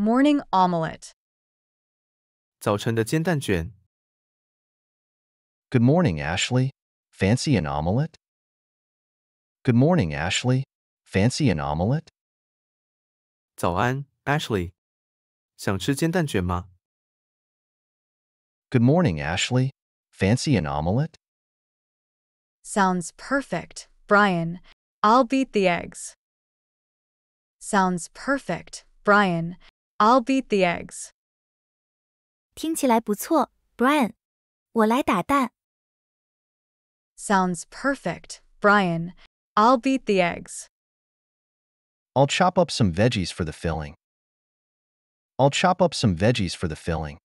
Morning omelette. 早晨的煎蛋卷。Good morning, Ashley. Fancy an omelette? Good morning, Ashley. Fancy an omelette? 早安，Ashley。想吃煎蛋卷吗？Good morning, Ashley. Fancy an omelette? Sounds perfect, Brian. I'll beat the eggs. Sounds perfect, Brian. I'll beat the eggs. 听起来不错，Brian。我来打蛋。Sounds perfect, Brian. I'll beat the eggs. I'll chop up some veggies for the filling. I'll chop up some veggies for the filling.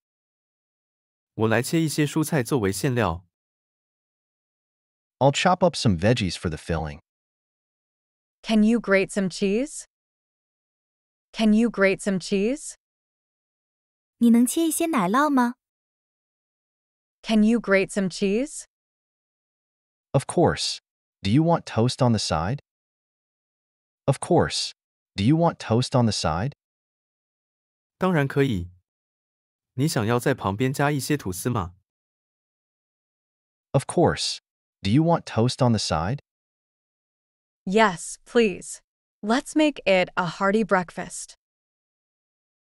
我来切一些蔬菜作为馅料。I'll chop up some veggies for the filling. Can you grate some cheese? Can you grate some cheese? 你能切一些奶酪吗? Can you grate some cheese? Of course. Do you want toast on the side? Of course. Do you want toast on the side? Of course. Do you want toast on the side? Yes, please. Let's make it a hearty breakfast.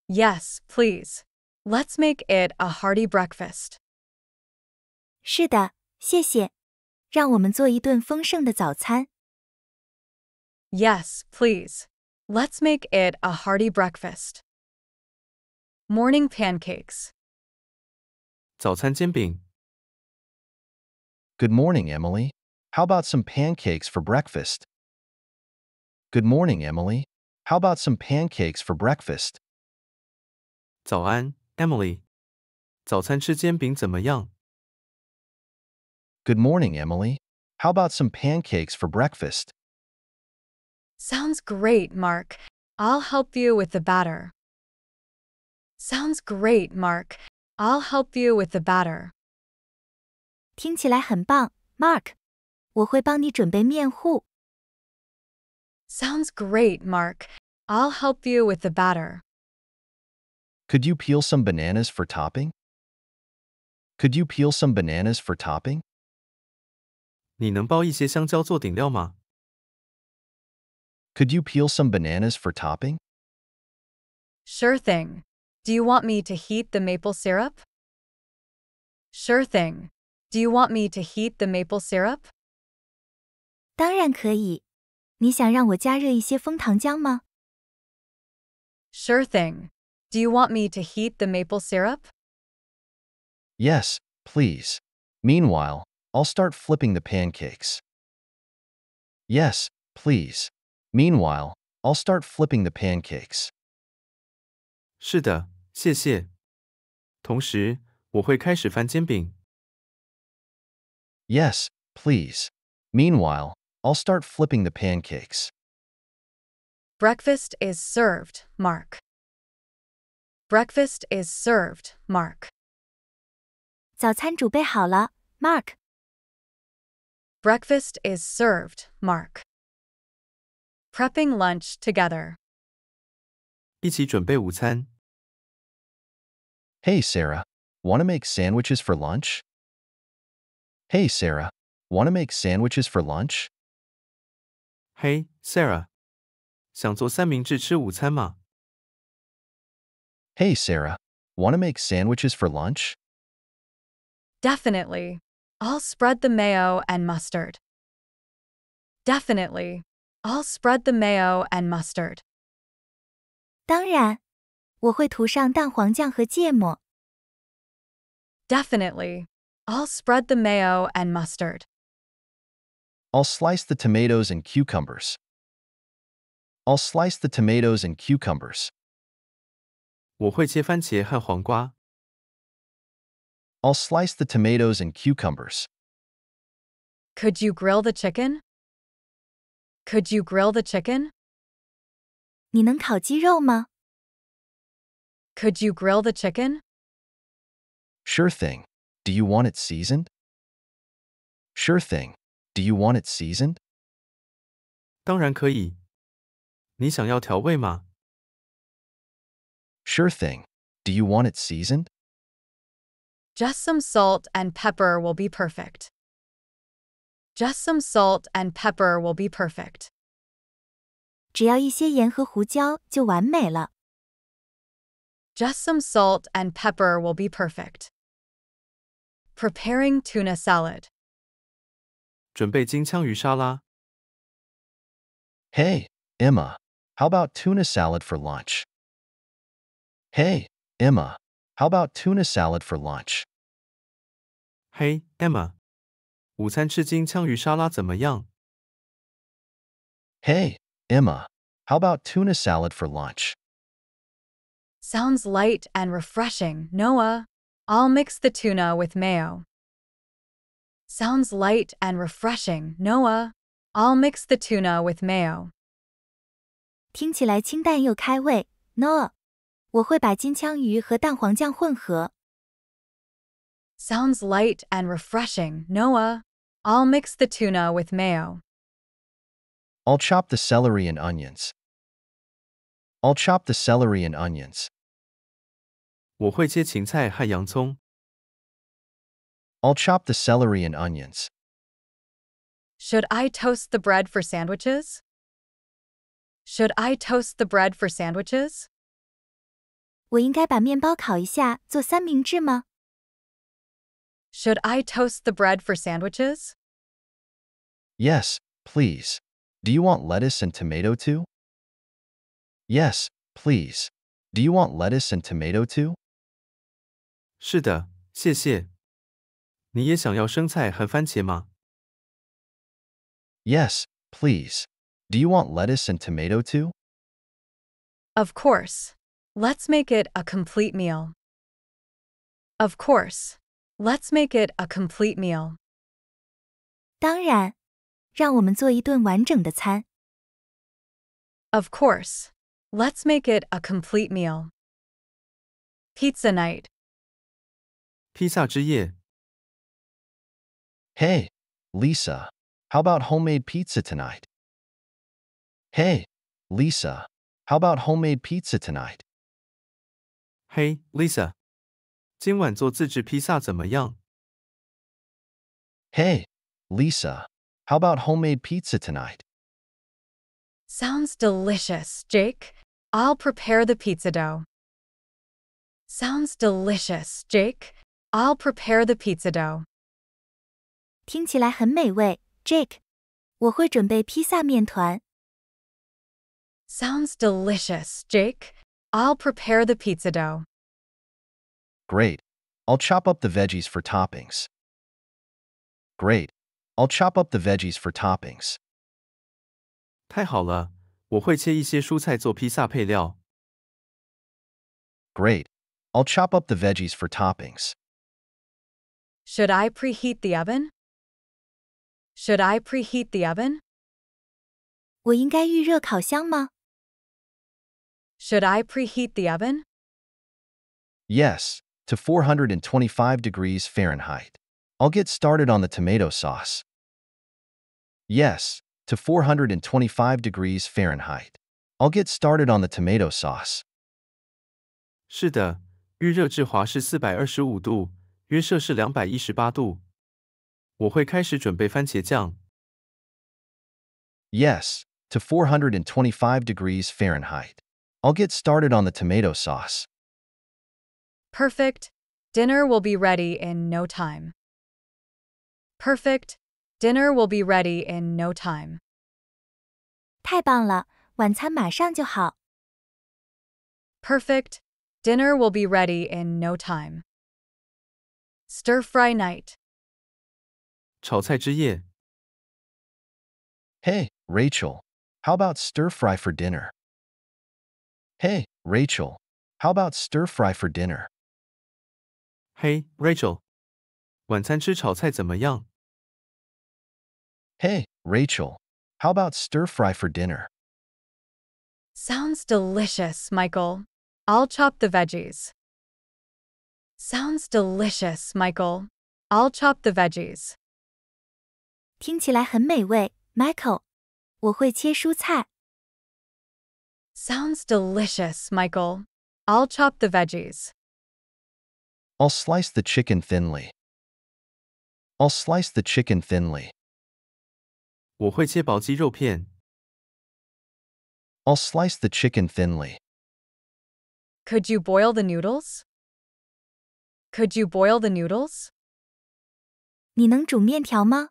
Yes, please. Let's make it a hearty breakfast. 是的，谢谢。让我们做一顿丰盛的早餐。Yes, please. Let's make it a hearty breakfast. Morning pancakes. 早餐煎饼。Good morning, Emily. How about some pancakes for breakfast? Good morning, Emily. How about some pancakes for breakfast? Good morning, Emily. How about some pancakes for breakfast? Sounds great, Mark. I'll help you with the batter. Sounds great, Mark. I'll help you with the batter. 听起来很棒，Mark。我会帮你准备面糊。Sounds great, Mark. I'll help you with the batter. Could you peel some bananas for topping? Could you peel some bananas for topping? Could you peel some bananas for topping? Sure thing. Do you want me to heat the maple syrup? Sure thing. Do you want me to heat the maple syrup? 当然可以，你想让我加热一些枫糖浆吗？Sure thing. Do you want me to heat the maple syrup? Yes, please. Meanwhile, I'll start flipping the pancakes. Yes, please. Meanwhile, I'll start flipping the pancakes. 是的，谢谢。同时，我会开始翻煎饼。Yes, please. Meanwhile, I'll start flipping the pancakes. Breakfast is served, Mark. Breakfast is served, Mark. Mark. Breakfast is served, Mark. Prepping lunch together. Hey Sarah. Want to make sandwiches for lunch? Hey, Sarah. Want to make sandwiches for lunch? Hey Sarah, want to make sandwiches for lunch? Definitely. I'll spread the mayo and mustard. Definitely. I'll spread the mayo and mustard. Definitely, i I'll spread the mayo and mustard. I'll slice the tomatoes and cucumbers. I'll slice the tomatoes and cucumbers. i will slice the tomatoes and cucumbers. Could you grill the chicken? Could you grill the chicken? Could you grill the chicken? Sure thing. Do you want it seasoned? Sure thing. Do you want it seasoned? 当然可以。你想要调味吗？Sure thing. Do you want it seasoned? Just some salt and pepper will be perfect. Just some salt and pepper will be perfect. 只要一些盐和胡椒就完美了。Just some salt and pepper will be perfect. Preparing tuna salad. 准备金枪鱼沙拉。Hey, Emma, how about tuna salad for lunch? Hey, Emma, how about tuna salad for lunch? Hey, Emma, 午餐吃金枪鱼沙拉怎么样？Hey, Emma, how about tuna salad for lunch? Sounds light and refreshing, Noah. I'll mix the tuna with mayo. Sounds light and refreshing, Noah. I'll mix the tuna with mayo. Sounds light and refreshing, Noah. I'll mix the tuna with mayo. I'll chop the celery and onions. I'll chop the celery and onions. 我会切芹菜和洋葱。I'll chop the celery and onions. Should I toast the bread for sandwiches? Should I toast the bread for sandwiches? Should I toast the bread for sandwiches? Yes, please. Do you want lettuce and tomato too? Yes, please. Do you want lettuce and tomato too? 是的，谢谢。你也想要生菜和番茄吗？Yes, please. Do you want lettuce and tomato too? Of course. Let's make it a complete meal. Of course. Let's make it a complete meal. 当然，让我们做一顿完整的餐。Of course. Let's make it a complete meal. Pizza night. 披萨之夜 Hey, Lisa, how about homemade pizza tonight? Hey, Lisa, how about homemade pizza tonight? Hey, Lisa，今晚做自制披萨怎么样？Hey, Lisa, how about homemade pizza tonight? Sounds delicious, Jake. I'll prepare the pizza dough. Sounds delicious, Jake. I'll prepare the pizza dough. 听起来很美味，Jake。我会准备披萨面团。Sounds delicious, Jake. I'll prepare the pizza dough. Great. I'll chop up the veggies for toppings. Great. I'll chop up the veggies for toppings. Great. i I'll chop up the veggies for toppings. Should I preheat the oven? Should I preheat the oven? Should I preheat the oven? Yes, to 425 degrees Fahrenheit. I'll get started on the tomato sauce. Yes, to 425 degrees Fahrenheit. I'll get started on the tomato sauce. 是的，预热至华氏425度，约摄氏218度。我会开始准备番茄酱。Yes, to 425 degrees Fahrenheit. I'll get started on the tomato sauce. Perfect. Dinner will be ready in no time. Perfect. Dinner will be ready in no time. Perfect. Dinner will be ready in no time. Stir fry night. 炒菜之夜。Hey, Rachel, how about stir fry for dinner? Hey, Rachel, how about stir fry for dinner? Hey, Rachel, Hey, Rachel, how about stir fry for dinner? Sounds delicious, Michael. I'll chop the veggies. Sounds delicious, Michael. I'll chop the veggies. 听起来很美味，Michael。我会切蔬菜。Sounds delicious, Michael. I'll chop the veggies. I'll slice the chicken thinly. I'll slice the chicken thinly. i will slice the chicken thinly. Could you boil the noodles? Could you boil the noodles? 你能煮面条吗？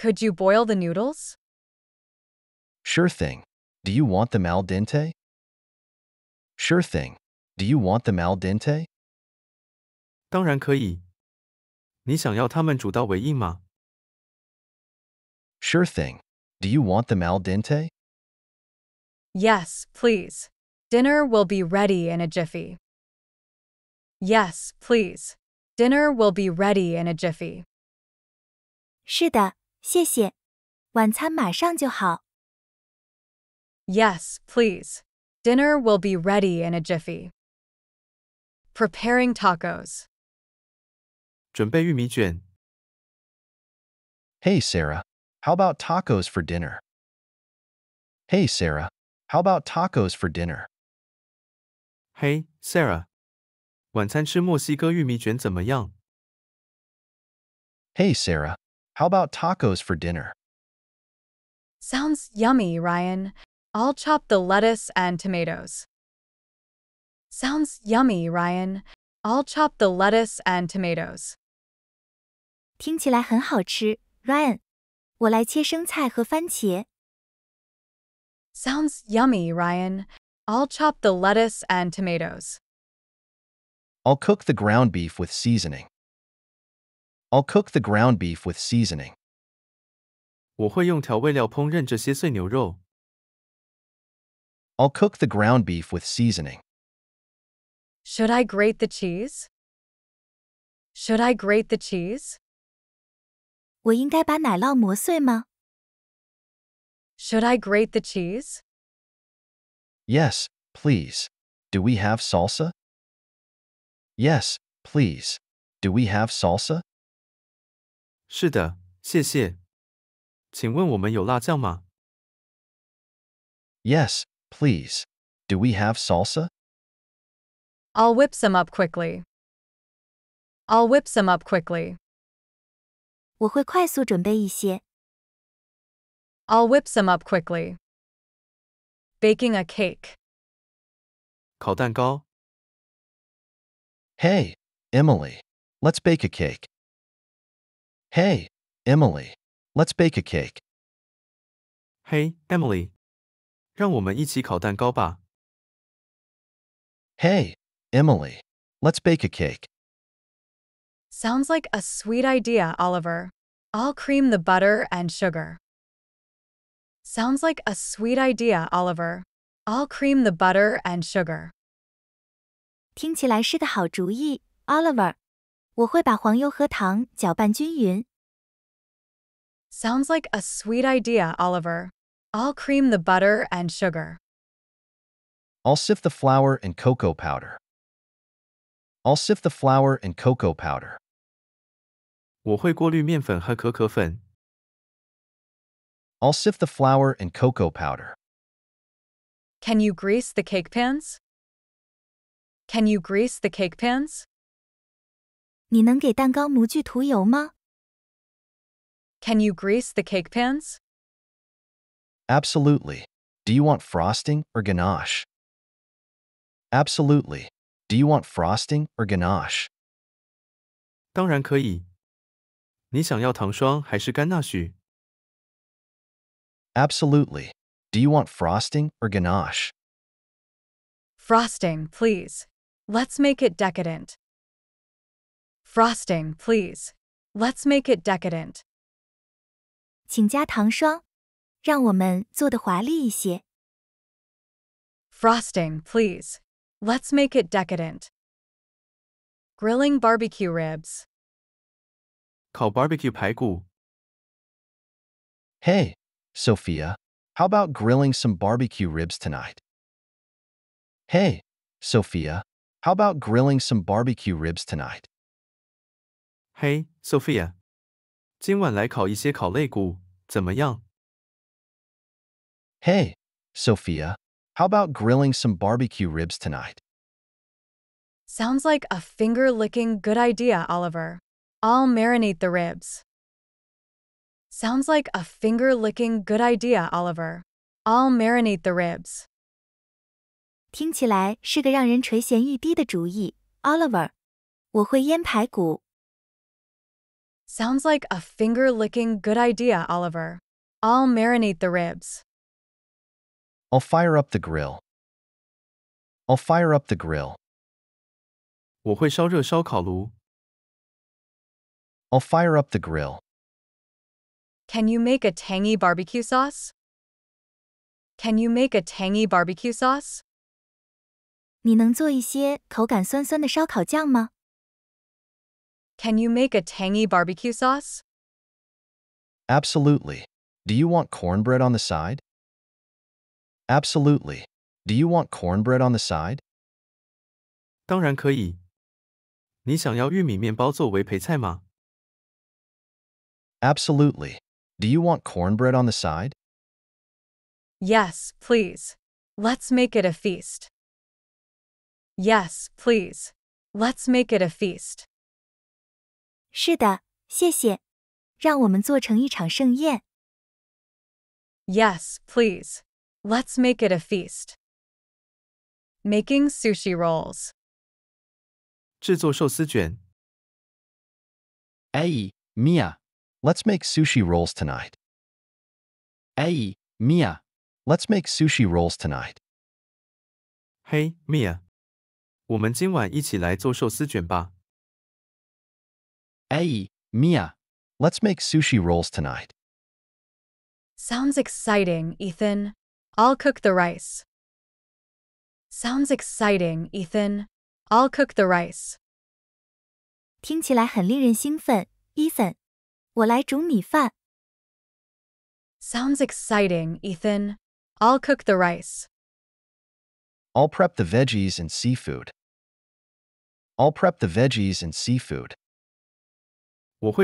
could you boil the noodles? Sure thing. Do you want them al dente? Sure thing. Do you want them al dente? Sure thing. Do you want them al dente? Yes, please. Dinner will be ready in a jiffy. Yes, please. Dinner will be ready in a jiffy. 是的，谢谢，晚餐马上就好。Yes, please. Dinner will be ready in a jiffy. Preparing tacos. 准备玉米卷。Hey, Sarah, how about tacos for dinner? Hey, Sarah, how about tacos for dinner? Hey, Sarah, 晚餐吃墨西哥玉米卷怎么样？Hey, Sarah, how about tacos for dinner? Sounds yummy, Ryan. I'll chop the lettuce and tomatoes. Sounds yummy, Ryan. I'll chop the lettuce and tomatoes. 听起来很好吃，Ryan。我来切生菜和番茄。Sounds yummy, Ryan. I'll chop the lettuce and tomatoes. I'll cook the ground beef with seasoning. I'll cook the ground beef with seasoning. i will cook the ground beef with seasoning. Should I grate the cheese? Should I grate the cheese? Should I grate the cheese? Yes, please. Do we have salsa? Yes, please. Do we have salsa? 是的，谢谢。请问我们有辣酱吗？Yes, please. Do we have salsa? I'll whip some up quickly. I'll whip some up quickly. 我会快速准备一些。I'll whip some up quickly. Baking a cake. 烤蛋糕。Hey, Emily, let's bake a cake. Hey, Emily, let's bake a cake. Hey, Hey, Emily, let's bake a cake. Sounds like a sweet idea, Oliver. I'll cream the butter and sugar. Sounds like a sweet idea, Oliver. I'll cream the butter and sugar. 听起来是个好主意，Oliver。我会把黄油和糖搅拌均匀。Sounds like a sweet idea, Oliver. I'll cream the butter and sugar. I'll sift the flour and cocoa powder. I'll sift the flour and cocoa powder. 我会过滤面粉和可可粉。I'll sift the flour and cocoa powder. Can you grease the cake pans? Can you grease the cake pans? 你能给蛋糕模具涂油吗？Can you grease the cake pans? Absolutely. Do you want frosting or ganache? Absolutely. Do you want frosting or ganache? 当然可以。你想要糖霜还是甘纳许？Absolutely. Do you want frosting or ganache? Frosting, please. Let's make it decadent. Frosting, please. Let's make it decadent. Frosting, please. Let's make it decadent. Grilling barbecue ribs. 烤 barbecue Hey, Sophia, how about grilling some barbecue ribs tonight? Hey, Sophia, how about grilling some barbecue ribs tonight? Hey 嘿、hey,，Sophia，今晚来烤一些烤肋骨，怎么样？Hey, Sophia, how about grilling some barbecue ribs tonight? Sounds like a finger licking good idea, Oliver. I'll marinate the ribs. Sounds like a finger licking good idea, Oliver. I'll marinate the ribs. 听起来是个让人垂涎欲滴的主意，Oliver。我会腌排骨，Sounds like a finger licking good idea, Oliver. I'll marinate the ribs. I'll fire up the grill. I'll fire up the grill. i will fire up the grill. Can you make a tangy barbecue sauce? Can you make a tangy barbecue sauce? 你能做一些口感酸酸的烧烤酱吗？can you make a tangy barbecue sauce? Absolutely. Do you want cornbread on the side? Absolutely. Do you want cornbread on the side? Absolutely. Do you want cornbread on the side? Yes, please. Let's make it a feast. Yes, please. Let's make it a feast. 是的，谢谢。让我们做成一场盛宴。Yes, please. Let's make it a feast. Making sushi rolls. 制作寿司卷。Hey, Mia, let's make sushi rolls tonight. Hey, Mia, let's make sushi rolls tonight. Hey, Mia，我们今晚一起来做寿司卷吧。Hey, Mia, let's make sushi rolls tonight. Sounds exciting, Ethan. I'll cook the rice. Sounds exciting, Ethan. I'll cook the rice. 听起来很令人兴奋，伊森。我来煮米饭。Sounds exciting, Ethan. I'll cook the rice. I'll prep the veggies and seafood. I'll prep the veggies and seafood i will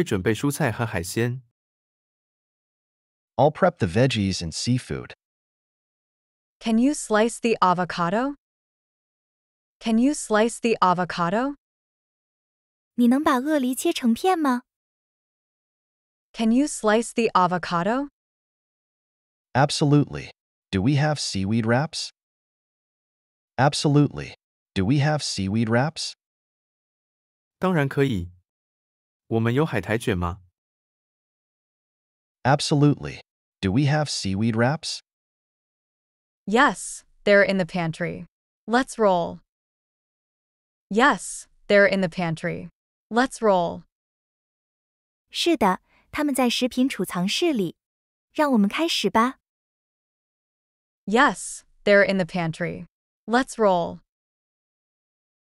prep the veggies and seafood. Can you slice the avocado? Can you slice the avocado? Can you slice the avocado? Absolutely. Do we have seaweed wraps? Absolutely. Do we have seaweed wraps? 当然可以。我们有海苔卷吗? Absolutely. Do we have seaweed wraps? Yes, they're in the pantry. Let's roll. Yes, they're in the pantry. Let's roll. 是的，他们在食品储藏室里。让我们开始吧。Yes, they're in the pantry. Let's roll.